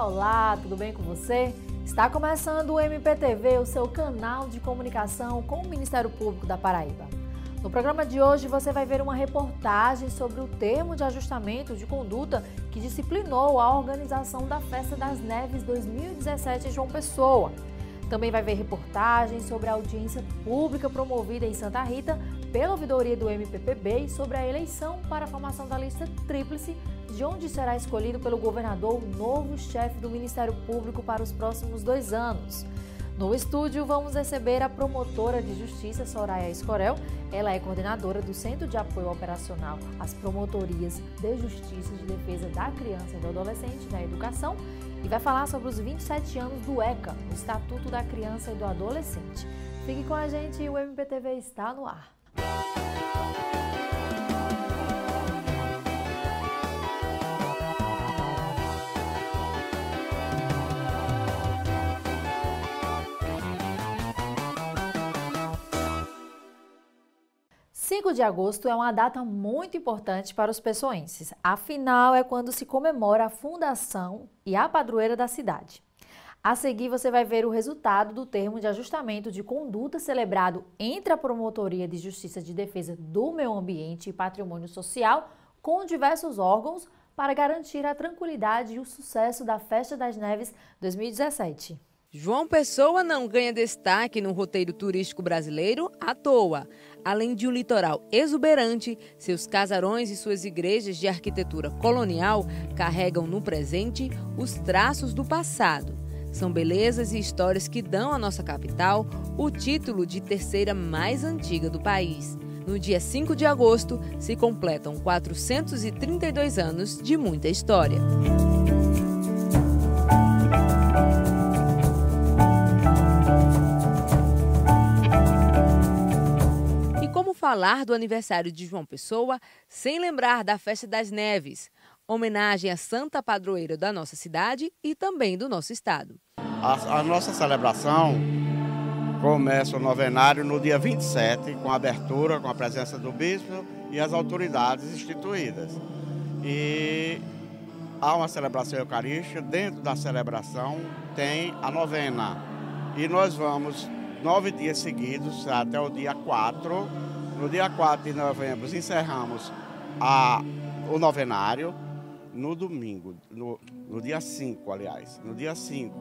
Olá, tudo bem com você? Está começando o MPTV, o seu canal de comunicação com o Ministério Público da Paraíba. No programa de hoje você vai ver uma reportagem sobre o termo de ajustamento de conduta que disciplinou a organização da Festa das Neves 2017 em João Pessoa. Também vai ver reportagens sobre a audiência pública promovida em Santa Rita pela ouvidoria do MPPB sobre a eleição para a formação da lista tríplice de onde será escolhido pelo governador o novo chefe do Ministério Público para os próximos dois anos. No estúdio, vamos receber a promotora de justiça Soraya Escorel. Ela é coordenadora do Centro de Apoio Operacional às Promotorias de Justiça de Defesa da Criança e do Adolescente da Educação e vai falar sobre os 27 anos do ECA, o Estatuto da Criança e do Adolescente. Fique com a gente e o MPTV está no ar. Música 5 de agosto é uma data muito importante para os pessoenses. Afinal, é quando se comemora a fundação e a padroeira da cidade. A seguir, você vai ver o resultado do termo de ajustamento de conduta celebrado entre a Promotoria de Justiça de Defesa do Meio Ambiente e Patrimônio Social com diversos órgãos para garantir a tranquilidade e o sucesso da Festa das Neves 2017. João Pessoa não ganha destaque no roteiro turístico brasileiro à toa. Além de um litoral exuberante, seus casarões e suas igrejas de arquitetura colonial carregam no presente os traços do passado. São belezas e histórias que dão à nossa capital o título de terceira mais antiga do país. No dia 5 de agosto, se completam 432 anos de muita história. falar do aniversário de João Pessoa sem lembrar da Festa das Neves, homenagem à santa padroeira da nossa cidade e também do nosso estado. A, a nossa celebração começa o novenário no dia 27, com a abertura, com a presença do bispo e as autoridades instituídas. E há uma celebração eucarística, dentro da celebração tem a novena. E nós vamos nove dias seguidos, até o dia 4, no dia 4 de novembro, encerramos a, o novenário. No domingo, no, no dia 5, aliás, no dia 5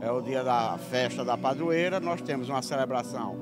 é o dia da festa da padroeira. Nós temos uma celebração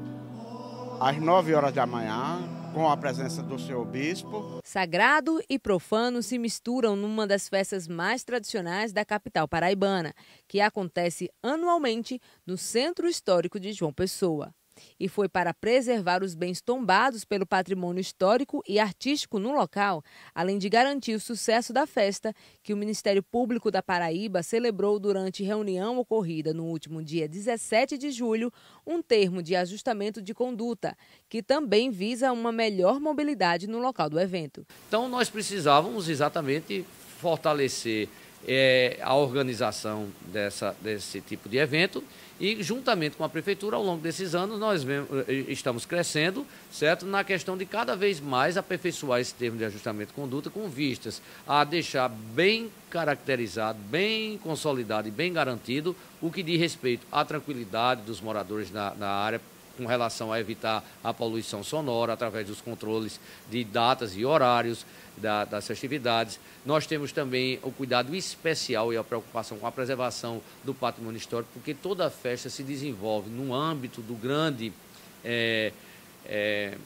às 9 horas da manhã, com a presença do seu bispo. Sagrado e profano se misturam numa das festas mais tradicionais da capital paraibana, que acontece anualmente no Centro Histórico de João Pessoa e foi para preservar os bens tombados pelo patrimônio histórico e artístico no local, além de garantir o sucesso da festa que o Ministério Público da Paraíba celebrou durante reunião ocorrida no último dia 17 de julho, um termo de ajustamento de conduta, que também visa uma melhor mobilidade no local do evento. Então nós precisávamos exatamente fortalecer é, a organização dessa, desse tipo de evento e, juntamente com a Prefeitura, ao longo desses anos, nós eh, eh, estamos crescendo, certo? Na questão de cada vez mais aperfeiçoar esse termo de ajustamento de conduta com vistas a deixar bem caracterizado, bem consolidado e bem garantido o que diz respeito à tranquilidade dos moradores na, na área, com relação a evitar a poluição sonora através dos controles de datas e horários da, das festividades. Nós temos também o cuidado especial e a preocupação com a preservação do patrimônio histórico, porque toda a festa se desenvolve no âmbito do grande. É, é,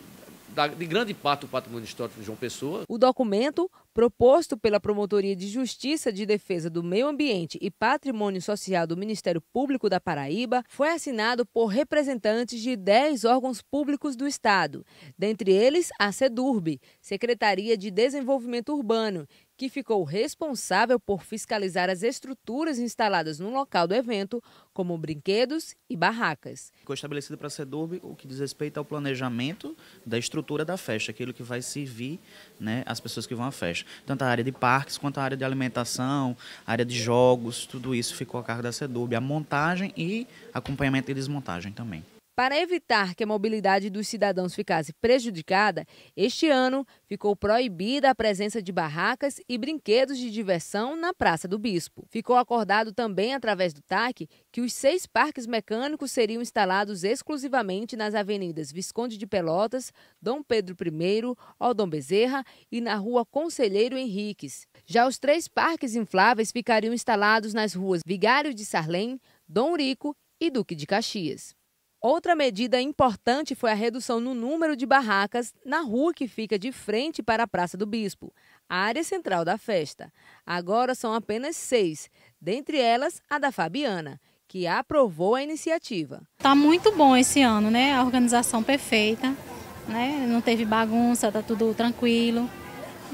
da, de grande parte do patrimônio histórico de João Pessoa. O documento proposto pela Promotoria de Justiça de Defesa do Meio Ambiente e Patrimônio Social do Ministério Público da Paraíba, foi assinado por representantes de 10 órgãos públicos do Estado, dentre eles a SEDURB, Secretaria de Desenvolvimento Urbano, que ficou responsável por fiscalizar as estruturas instaladas no local do evento, como brinquedos e barracas. Ficou estabelecido para a CEDURB o que diz respeito ao planejamento da estrutura da festa, aquilo que vai servir né, às pessoas que vão à festa. Tanto a área de parques quanto a área de alimentação, a área de jogos, tudo isso ficou a cargo da CEDURB, a montagem e acompanhamento e desmontagem também. Para evitar que a mobilidade dos cidadãos ficasse prejudicada, este ano ficou proibida a presença de barracas e brinquedos de diversão na Praça do Bispo. Ficou acordado também, através do TAC, que os seis parques mecânicos seriam instalados exclusivamente nas avenidas Visconde de Pelotas, Dom Pedro I, Odom Bezerra e na Rua Conselheiro Henriques. Já os três parques infláveis ficariam instalados nas ruas Vigário de Sarlém, Dom Rico e Duque de Caxias. Outra medida importante foi a redução no número de barracas na rua que fica de frente para a Praça do Bispo, a área central da festa. Agora são apenas seis, dentre elas a da Fabiana, que aprovou a iniciativa. Está muito bom esse ano, né? A organização perfeita, né? Não teve bagunça, tá tudo tranquilo.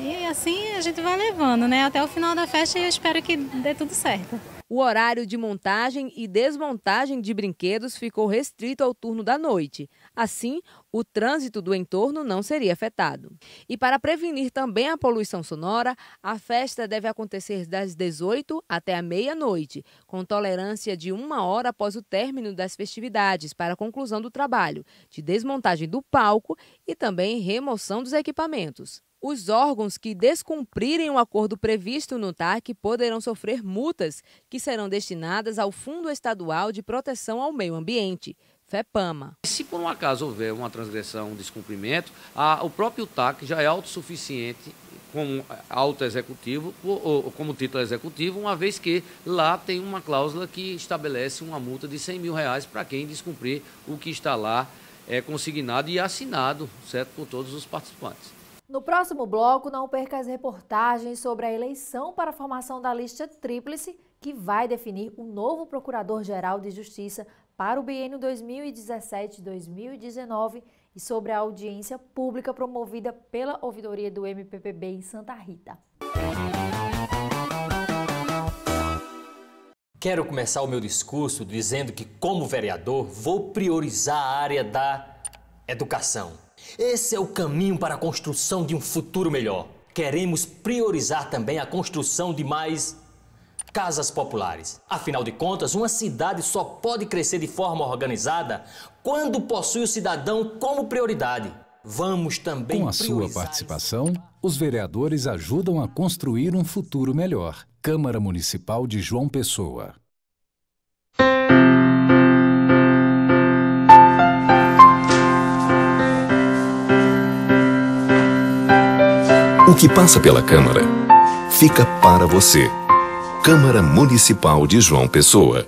E assim a gente vai levando, né? Até o final da festa e eu espero que dê tudo certo. O horário de montagem e desmontagem de brinquedos ficou restrito ao turno da noite. Assim, o trânsito do entorno não seria afetado. E para prevenir também a poluição sonora, a festa deve acontecer das 18 até a meia-noite, com tolerância de uma hora após o término das festividades para a conclusão do trabalho de desmontagem do palco e também remoção dos equipamentos. Os órgãos que descumprirem o acordo previsto no TAC poderão sofrer multas que serão destinadas ao Fundo Estadual de Proteção ao Meio Ambiente, FEPAMA. Se por um acaso houver uma transgressão, um descumprimento, a, o próprio TAC já é autossuficiente como é, auto-executivo, ou, ou, como título executivo, uma vez que lá tem uma cláusula que estabelece uma multa de 100 mil reais para quem descumprir o que está lá é, consignado e assinado, certo, por todos os participantes. No próximo bloco, não perca as reportagens sobre a eleição para a formação da lista tríplice, que vai definir o novo Procurador-Geral de Justiça para o biênio 2017-2019 e sobre a audiência pública promovida pela ouvidoria do MPPB em Santa Rita. Quero começar o meu discurso dizendo que, como vereador, vou priorizar a área da educação esse é o caminho para a construção de um futuro melhor. Queremos priorizar também a construção de mais casas populares. Afinal de contas, uma cidade só pode crescer de forma organizada quando possui o cidadão como prioridade. Vamos também. Com a sua participação, os vereadores ajudam a construir um futuro melhor. Câmara Municipal de João Pessoa. O que passa pela Câmara fica para você. Câmara Municipal de João Pessoa.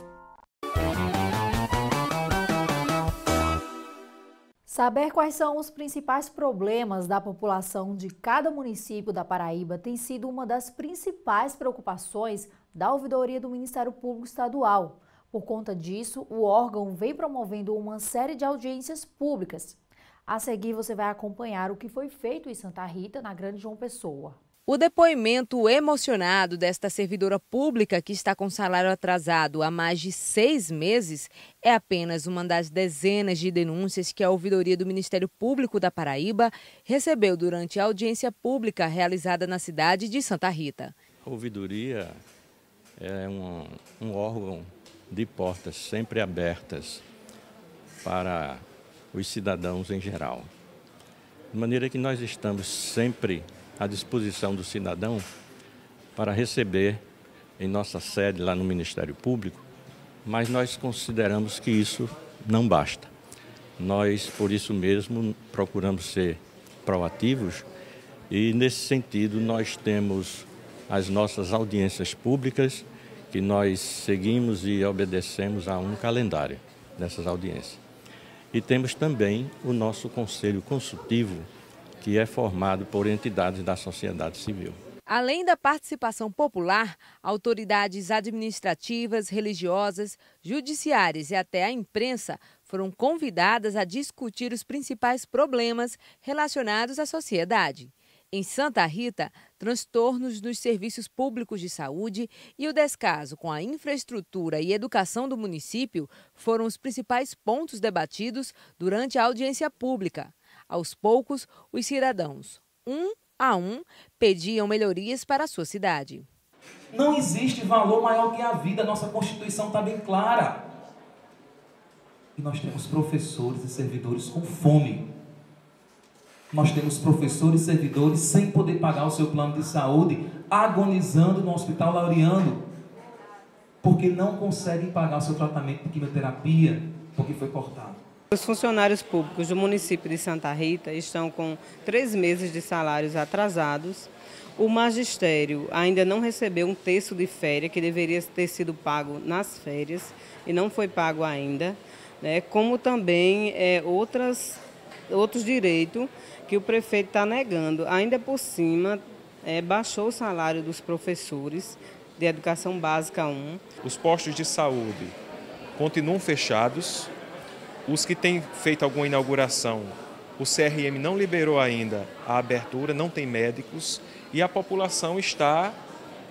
Saber quais são os principais problemas da população de cada município da Paraíba tem sido uma das principais preocupações da ouvidoria do Ministério Público Estadual. Por conta disso, o órgão vem promovendo uma série de audiências públicas a seguir, você vai acompanhar o que foi feito em Santa Rita, na Grande João Pessoa. O depoimento emocionado desta servidora pública que está com salário atrasado há mais de seis meses é apenas uma das dezenas de denúncias que a ouvidoria do Ministério Público da Paraíba recebeu durante a audiência pública realizada na cidade de Santa Rita. A ouvidoria é um, um órgão de portas sempre abertas para os cidadãos em geral. De maneira que nós estamos sempre à disposição do cidadão para receber em nossa sede lá no Ministério Público, mas nós consideramos que isso não basta. Nós, por isso mesmo, procuramos ser proativos e, nesse sentido, nós temos as nossas audiências públicas que nós seguimos e obedecemos a um calendário dessas audiências. E temos também o nosso conselho consultivo, que é formado por entidades da sociedade civil. Além da participação popular, autoridades administrativas, religiosas, judiciárias e até a imprensa foram convidadas a discutir os principais problemas relacionados à sociedade. Em Santa Rita, transtornos nos serviços públicos de saúde e o descaso com a infraestrutura e educação do município foram os principais pontos debatidos durante a audiência pública. Aos poucos, os cidadãos, um a um, pediam melhorias para a sua cidade. Não existe valor maior que a vida, nossa Constituição está bem clara. E nós temos professores e servidores com fome nós temos professores, e servidores sem poder pagar o seu plano de saúde, agonizando no hospital laureano, porque não conseguem pagar o seu tratamento de quimioterapia, porque foi cortado. Os funcionários públicos do município de Santa Rita estão com três meses de salários atrasados. O magistério ainda não recebeu um terço de férias que deveria ter sido pago nas férias e não foi pago ainda, né? como também é, outras outros direitos que o prefeito está negando. Ainda por cima, é, baixou o salário dos professores de educação básica 1. Os postos de saúde continuam fechados. Os que têm feito alguma inauguração, o CRM não liberou ainda a abertura, não tem médicos e a população está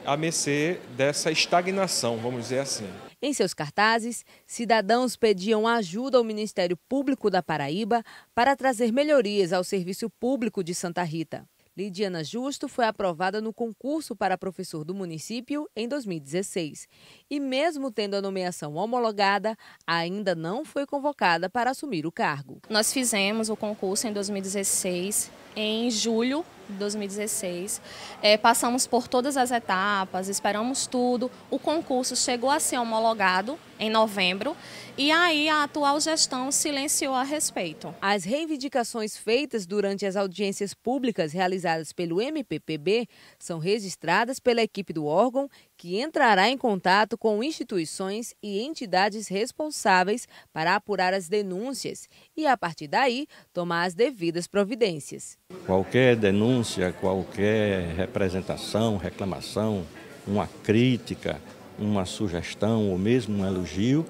a mercê dessa estagnação, vamos dizer assim. Em seus cartazes, cidadãos pediam ajuda ao Ministério Público da Paraíba para trazer melhorias ao serviço público de Santa Rita. Lidiana Justo foi aprovada no concurso para professor do município em 2016 e, mesmo tendo a nomeação homologada, ainda não foi convocada para assumir o cargo. Nós fizemos o concurso em 2016 em julho de 2016. É, passamos por todas as etapas, esperamos tudo. O concurso chegou a ser homologado em novembro e aí a atual gestão silenciou a respeito. As reivindicações feitas durante as audiências públicas realizadas pelo MPPB são registradas pela equipe do órgão que entrará em contato com instituições e entidades responsáveis para apurar as denúncias e, a partir daí, tomar as devidas providências. Qualquer denúncia, qualquer representação, reclamação, uma crítica, uma sugestão ou mesmo um elogio,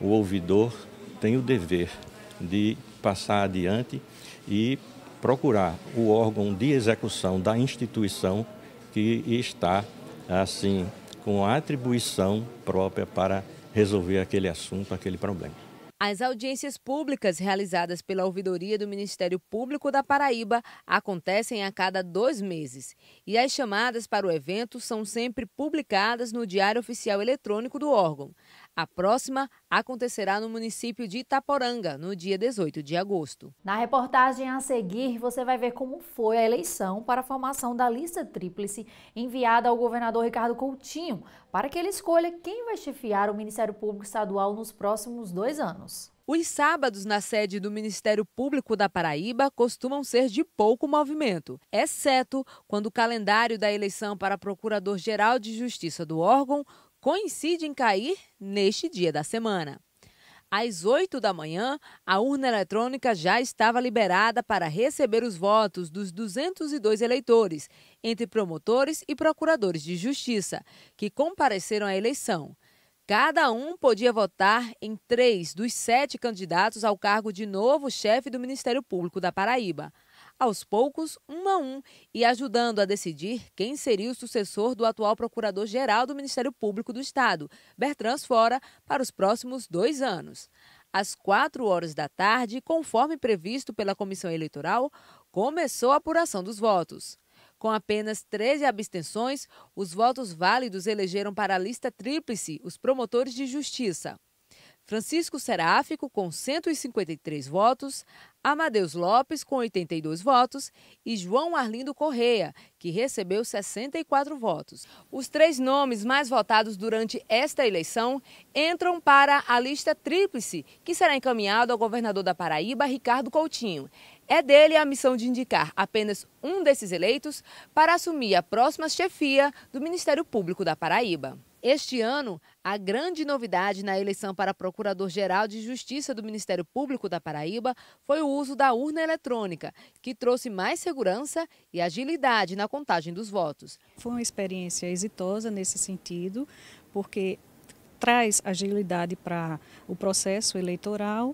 o ouvidor tem o dever de passar adiante e procurar o órgão de execução da instituição que está assim com atribuição própria para resolver aquele assunto, aquele problema. As audiências públicas realizadas pela ouvidoria do Ministério Público da Paraíba acontecem a cada dois meses e as chamadas para o evento são sempre publicadas no Diário Oficial Eletrônico do órgão. A próxima acontecerá no município de Itaporanga, no dia 18 de agosto. Na reportagem a seguir, você vai ver como foi a eleição para a formação da lista tríplice enviada ao governador Ricardo Coutinho, para que ele escolha quem vai chefiar o Ministério Público Estadual nos próximos dois anos. Os sábados na sede do Ministério Público da Paraíba costumam ser de pouco movimento, exceto quando o calendário da eleição para Procurador-Geral de Justiça do órgão coincide em cair neste dia da semana. Às 8 da manhã, a urna eletrônica já estava liberada para receber os votos dos 202 eleitores, entre promotores e procuradores de justiça, que compareceram à eleição. Cada um podia votar em três dos sete candidatos ao cargo de novo chefe do Ministério Público da Paraíba aos poucos, um a um, e ajudando a decidir quem seria o sucessor do atual procurador-geral do Ministério Público do Estado, Bertrand Fora, para os próximos dois anos. Às quatro horas da tarde, conforme previsto pela Comissão Eleitoral, começou a apuração dos votos. Com apenas 13 abstenções, os votos válidos elegeram para a lista tríplice os promotores de justiça, Francisco Seráfico, com 153 votos, Amadeus Lopes, com 82 votos, e João Arlindo Correia, que recebeu 64 votos. Os três nomes mais votados durante esta eleição entram para a lista tríplice, que será encaminhada ao governador da Paraíba, Ricardo Coutinho. É dele a missão de indicar apenas um desses eleitos para assumir a próxima chefia do Ministério Público da Paraíba. Este ano, a grande novidade na eleição para Procurador-Geral de Justiça do Ministério Público da Paraíba foi o uso da urna eletrônica, que trouxe mais segurança e agilidade na contagem dos votos. Foi uma experiência exitosa nesse sentido, porque traz agilidade para o processo eleitoral,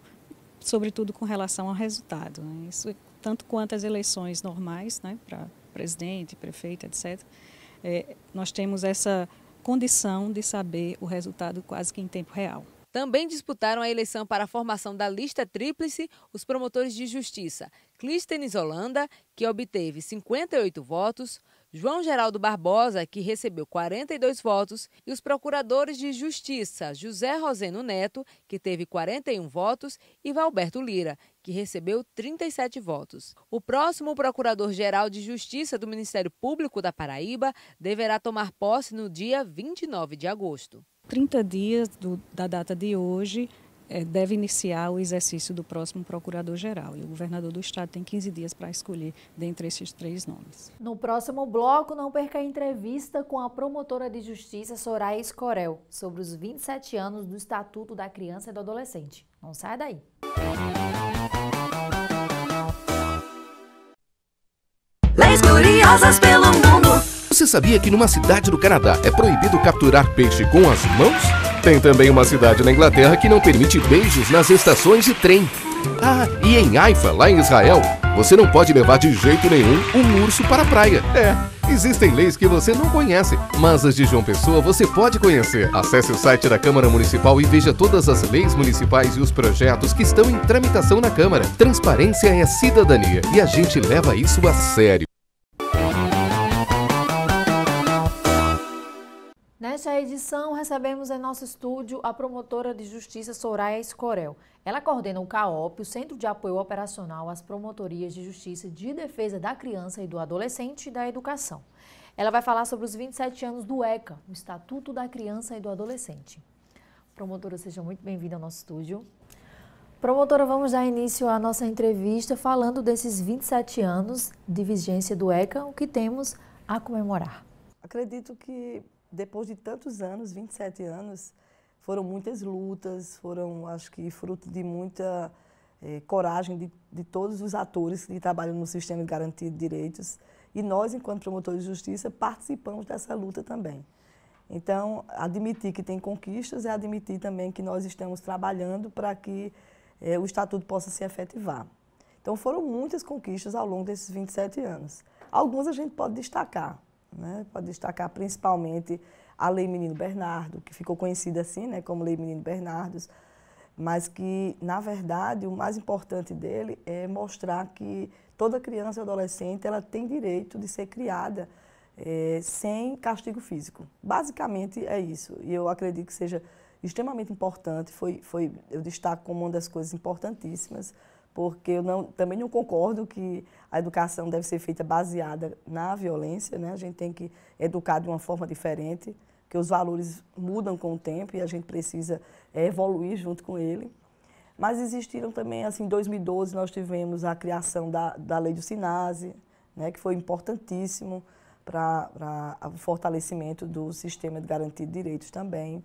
sobretudo com relação ao resultado. Né? Isso, é tanto quanto as eleições normais, né, para presidente, prefeito, etc. É, nós temos essa condição de saber o resultado quase que em tempo real. Também disputaram a eleição para a formação da lista tríplice os promotores de justiça Clístenes Holanda, que obteve 58 votos, João Geraldo Barbosa, que recebeu 42 votos, e os procuradores de justiça José Roseno Neto, que teve 41 votos, e Valberto Lira, que recebeu 37 votos. O próximo Procurador-Geral de Justiça do Ministério Público da Paraíba deverá tomar posse no dia 29 de agosto. 30 dias do, da data de hoje é, deve iniciar o exercício do próximo procurador-geral. E o governador do estado tem 15 dias para escolher dentre esses três nomes. No próximo bloco, não perca a entrevista com a promotora de justiça Soraya Escorel sobre os 27 anos do Estatuto da Criança e do Adolescente. Não sai daí. Música asas pelo mundo. Você sabia que numa cidade do Canadá é proibido capturar peixe com as mãos? Tem também uma cidade na Inglaterra que não permite beijos nas estações de trem. Ah, e em Haifa, lá em Israel, você não pode levar de jeito nenhum um urso para a praia. É, existem leis que você não conhece, mas as de João Pessoa você pode conhecer. Acesse o site da Câmara Municipal e veja todas as leis municipais e os projetos que estão em tramitação na Câmara. Transparência é cidadania e a gente leva isso a sério. Nesta edição, recebemos em nosso estúdio a promotora de justiça Soraya Escorel. Ela coordena o CAOP, o Centro de Apoio Operacional às Promotorias de Justiça de Defesa da Criança e do Adolescente e da Educação. Ela vai falar sobre os 27 anos do ECA, o Estatuto da Criança e do Adolescente. Promotora, seja muito bem-vinda ao nosso estúdio. Promotora, vamos dar início à nossa entrevista falando desses 27 anos de vigência do ECA, o que temos a comemorar. Acredito que depois de tantos anos, 27 anos, foram muitas lutas, foram, acho que, fruto de muita eh, coragem de, de, todos os atores que trabalham no sistema de garantia de direitos. E nós, enquanto promotores de justiça, participamos dessa luta também. Então, admitir que tem conquistas é admitir também que nós estamos trabalhando para que eh, o estatuto possa se efetivar. Então, foram muitas conquistas ao longo desses 27 anos. Algumas a gente pode destacar. Né? Pode destacar principalmente a Lei Menino Bernardo, que ficou conhecida assim né, como Lei Menino Bernardos, mas que, na verdade, o mais importante dele é mostrar que toda criança e adolescente ela tem direito de ser criada é, sem castigo físico. Basicamente é isso. E eu acredito que seja extremamente importante, foi, foi, eu destaco como uma das coisas importantíssimas porque eu não, também não concordo que a educação deve ser feita baseada na violência, né? A gente tem que educar de uma forma diferente, que os valores mudam com o tempo e a gente precisa é, evoluir junto com ele. Mas existiram também, assim, em 2012 nós tivemos a criação da, da Lei do Sinase, né, que foi importantíssimo para o fortalecimento do sistema de garantia de direitos também.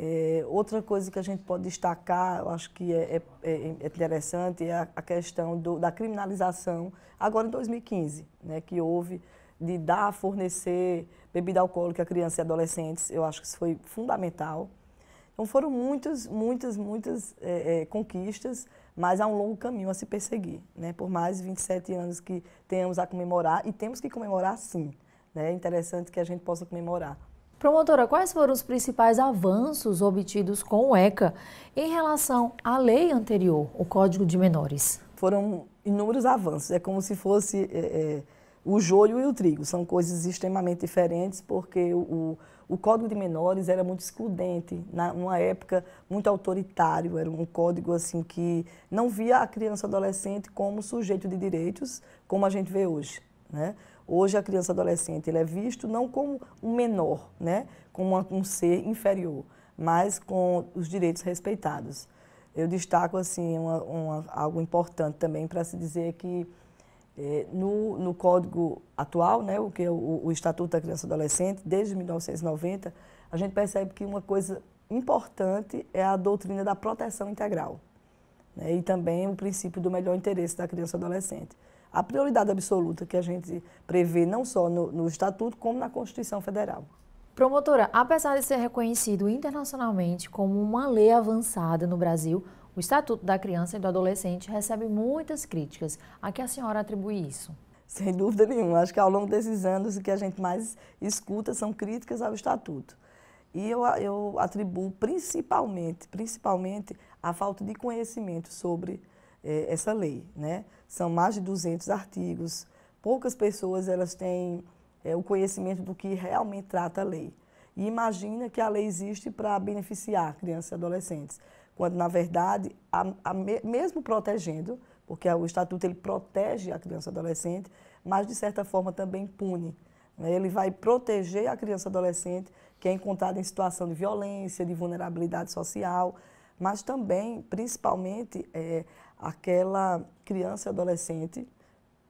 É, outra coisa que a gente pode destacar, eu acho que é, é, é, é interessante, é a, a questão do, da criminalização, agora em 2015, né, que houve de dar, fornecer bebida alcoólica a crianças e adolescentes, eu acho que isso foi fundamental. Então foram muitas, muitas, muitas é, é, conquistas, mas há um longo caminho a se perseguir, né? por mais 27 anos que tenhamos a comemorar, e temos que comemorar sim, né? é interessante que a gente possa comemorar. Promotora, quais foram os principais avanços obtidos com o ECA em relação à lei anterior, o Código de Menores? Foram inúmeros avanços. É como se fosse é, é, o joio e o trigo. São coisas extremamente diferentes, porque o, o Código de Menores era muito excludente, na, numa época muito autoritário. Era um código assim que não via a criança adolescente como sujeito de direitos, como a gente vê hoje. Né? Hoje a criança adolescente ele é visto não como um menor, né? como um ser inferior, mas com os direitos respeitados. Eu destaco assim uma, uma, algo importante também para se dizer que eh, no, no, código atual, né, o que é o, o Estatuto da Criança e Adolescente, desde 1990, a gente percebe que uma coisa importante é a doutrina da proteção integral né, e também o princípio do melhor interesse da criança e adolescente a prioridade absoluta que a gente prevê não só no, no Estatuto, como na Constituição Federal. Promotora, apesar de ser reconhecido internacionalmente como uma lei avançada no Brasil, o Estatuto da Criança e do Adolescente recebe muitas críticas. A que a senhora atribui isso? Sem dúvida nenhuma. Acho que ao longo desses anos o que a gente mais escuta são críticas ao Estatuto. E eu, eu atribuo principalmente, principalmente a falta de conhecimento sobre é, essa lei. Né? São mais de 200 artigos. Poucas pessoas elas têm é, o conhecimento do que realmente trata a lei. E imagina que a lei existe para beneficiar crianças e adolescentes, quando, na verdade, a, a mesmo protegendo, porque o Estatuto ele protege a criança e adolescente, mas, de certa forma, também pune. Né? Ele vai proteger a criança e adolescente que é encontrada em situação de violência, de vulnerabilidade social, mas também, principalmente, é, aquela criança e adolescente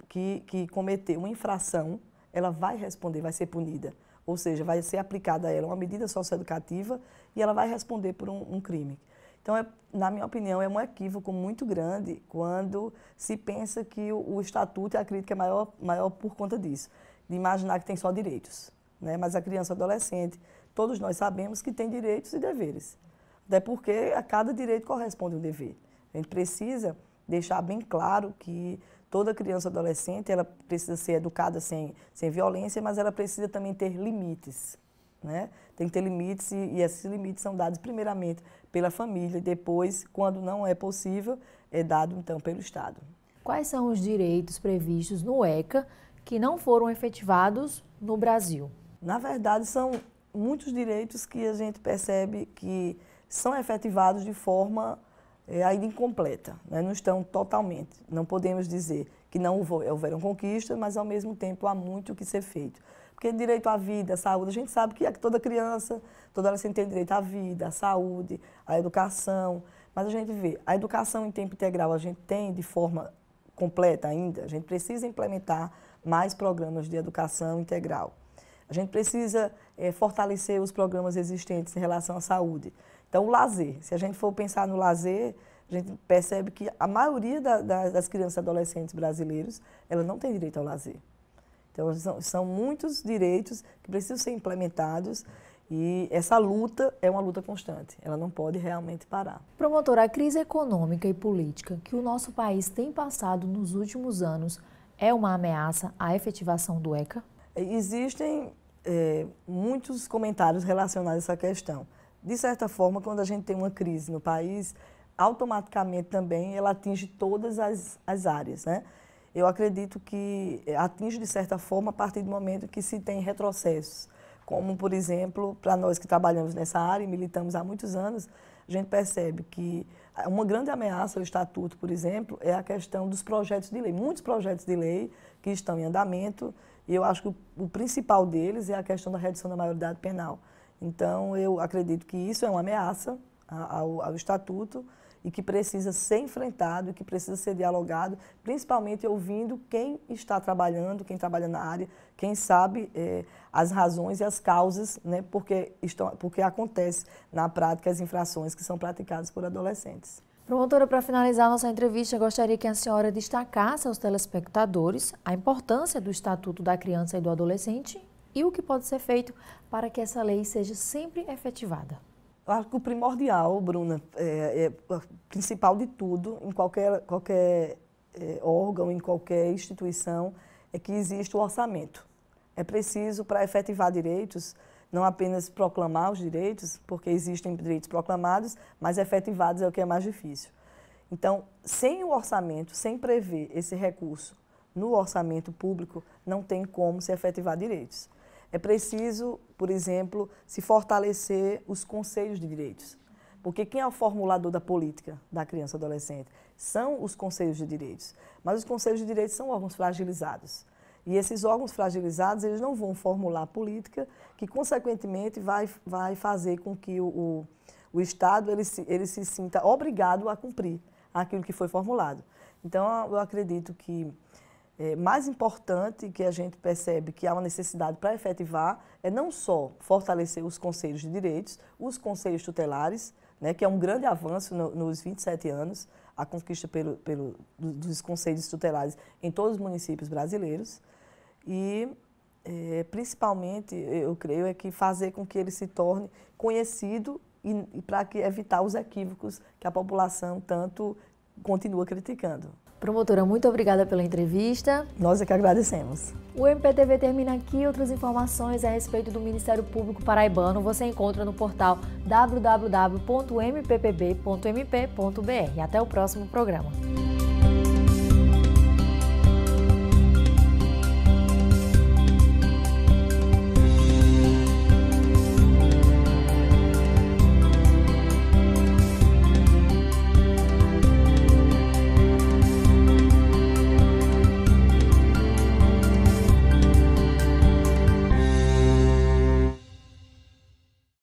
que, que cometeu uma infração, ela vai responder, vai ser punida. Ou seja, vai ser aplicada a ela uma medida socioeducativa e ela vai responder por um, um crime. Então, é, na minha opinião, é um equívoco muito grande quando se pensa que o, o estatuto e a crítica é maior, maior por conta disso, de imaginar que tem só direitos. Né? Mas a criança e adolescente, todos nós sabemos que tem direitos e deveres. Até porque a cada direito corresponde um dever. A gente precisa deixar bem claro que toda criança adolescente ela precisa ser educada sem, sem violência, mas ela precisa também ter limites. Né? Tem que ter limites e, e esses limites são dados primeiramente pela família e depois, quando não é possível, é dado então pelo Estado. Quais são os direitos previstos no ECA que não foram efetivados no Brasil? Na verdade, são muitos direitos que a gente percebe que são efetivados de forma é, ainda incompleta, né? não estão totalmente. Não podemos dizer que não houveram conquistas, mas ao mesmo tempo há muito o que ser feito. Porque direito à vida, à saúde, a gente sabe é que toda criança, toda adolescente tem direito à vida, à saúde, à educação. Mas a gente vê, a educação em tempo integral a gente tem de forma completa ainda, a gente precisa implementar mais programas de educação integral. A gente precisa é, fortalecer os programas existentes em relação à saúde. Então, o lazer. Se a gente for pensar no lazer, a gente percebe que a maioria da, da, das crianças e adolescentes brasileiros, ela não tem direito ao lazer. Então, são, são muitos direitos que precisam ser implementados e essa luta é uma luta constante, ela não pode realmente parar. Promotora, a crise econômica e política que o nosso país tem passado nos últimos anos é uma ameaça à efetivação do ECA? Existem é, muitos comentários relacionados a essa questão de certa forma, quando a gente tem uma crise no país, automaticamente também ela atinge todas as, as áreas. Né? Eu acredito que eh, atinge, de certa forma, a partir do momento que se tem retrocessos. Como, por exemplo, para nós que trabalhamos nessa área e militamos há muitos anos, a gente percebe que eh, uma grande ameaça ao Estatuto, por exemplo, é a questão dos projetos de lei. Muitos projetos de lei que estão em andamento, e eu acho que o, o principal deles é a questão da redução da maioridade penal. Então, eu acredito que isso é uma ameaça ao, ao Estatuto e que precisa ser enfrentado, que precisa ser dialogado, principalmente ouvindo quem está trabalhando, quem trabalha na área, quem sabe eh, as razões e as causas, né, porque, estão, porque acontece na prática as infrações que são praticadas por adolescentes. Promotora, para finalizar nossa entrevista, gostaria que a senhora destacasse aos telespectadores a importância do Estatuto da Criança e do Adolescente e o que pode ser feito para que essa lei seja sempre efetivada? Acho que o primordial, Bruna, é, é, é principal de tudo, em qualquer, qualquer é, órgão, em qualquer instituição, é que existe o orçamento. É preciso, para efetivar direitos, não apenas proclamar os direitos, porque existem direitos proclamados, mas efetivados é o que é mais difícil. Então, sem o orçamento, sem prever esse recurso no orçamento público, não tem como se efetivar direitos. É preciso, por exemplo, se fortalecer os conselhos de direitos. Porque quem é o formulador da política da criança e adolescente são os conselhos de direitos. Mas os conselhos de direitos são órgãos fragilizados. E esses órgãos fragilizados, eles não vão formular política que, consequentemente, vai, vai fazer com que o, o, o Estado ele se, ele se sinta obrigado a cumprir aquilo que foi formulado. Então, eu acredito que é, mais importante que a gente percebe que há uma necessidade para efetivar é não só fortalecer os conselhos de direitos, os conselhos tutelares, né, que é um grande avanço no, nos 27 anos, a conquista pelo, pelo, dos conselhos tutelares em todos os municípios brasileiros. E, é, principalmente, eu creio, é que fazer com que ele se torne conhecido e, e para evitar os equívocos que a população tanto continua criticando. Promotora, muito obrigada pela entrevista. Nós é que agradecemos. O MPTV termina aqui. Outras informações a respeito do Ministério Público Paraibano você encontra no portal www.mppb.mp.br. Até o próximo programa.